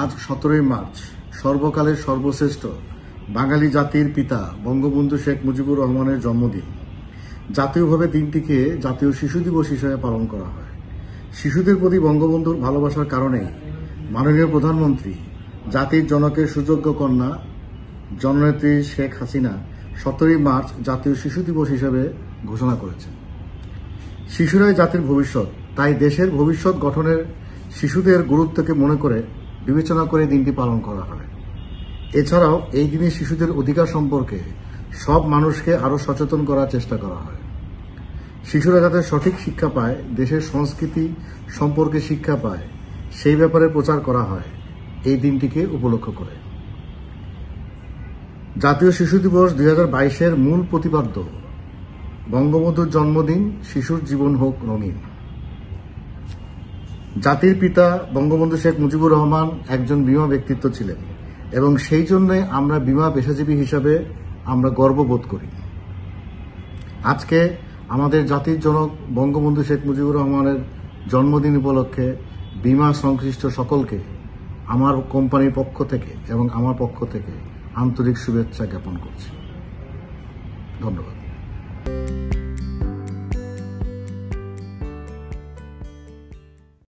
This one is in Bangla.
আজ সতেরোই মার্চ সর্বকালের সর্বশ্রেষ্ঠ বাঙালি জাতির পিতা বঙ্গবন্ধু শেখ মুজিবুর রহমানের জন্মদিন জাতীয়ভাবে দিনটিকে জাতীয় শিশু দিবস হিসেবে পালন করা হয় শিশুদের প্রতি বঙ্গবন্ধুর ভালোবাসার কারণে মাননীয় প্রধানমন্ত্রী জাতির জনকের সুযোগ্য কন্যা জননেত্রী শেখ হাসিনা সতেরোই মার্চ জাতীয় শিশু দিবস হিসেবে ঘোষণা করেছেন শিশুরাই জাতির ভবিষ্যৎ তাই দেশের ভবিষ্যৎ গঠনের শিশুদের গুরুত্বকে মনে করে বিবেচনা করে দিনটি পালন করা হয় এছাড়াও এই দিনে শিশুদের অধিকার সম্পর্কে সব মানুষকে আরও সচেতন করার চেষ্টা করা হয় শিশুরা যাতে সঠিক শিক্ষা পায় দেশের সংস্কৃতি সম্পর্কে শিক্ষা পায় সেই ব্যাপারে প্রচার করা হয় এই দিনটিকে উপলক্ষ করে জাতীয় শিশু দিবস দুই বাইশের মূল প্রতিপাদ্য বঙ্গবন্ধুর জন্মদিন শিশুর জীবন হোক রঙিন জাতির পিতা বঙ্গবন্ধু শেখ মুজিবুর রহমান একজন বিমা ব্যক্তিত্ব ছিলেন এবং সেই জন্য আমরা বিমা পেশাজীবী হিসাবে আমরা গর্ববোধ করি আজকে আমাদের জাতির জনক বঙ্গবন্ধু শেখ মুজিবুর রহমানের জন্মদিন উপলক্ষে বিমা সংশ্লিষ্ট সকলকে আমার কোম্পানির পক্ষ থেকে এবং আমার পক্ষ থেকে আন্তরিক শুভেচ্ছা জ্ঞাপন করছি ধন্যবাদ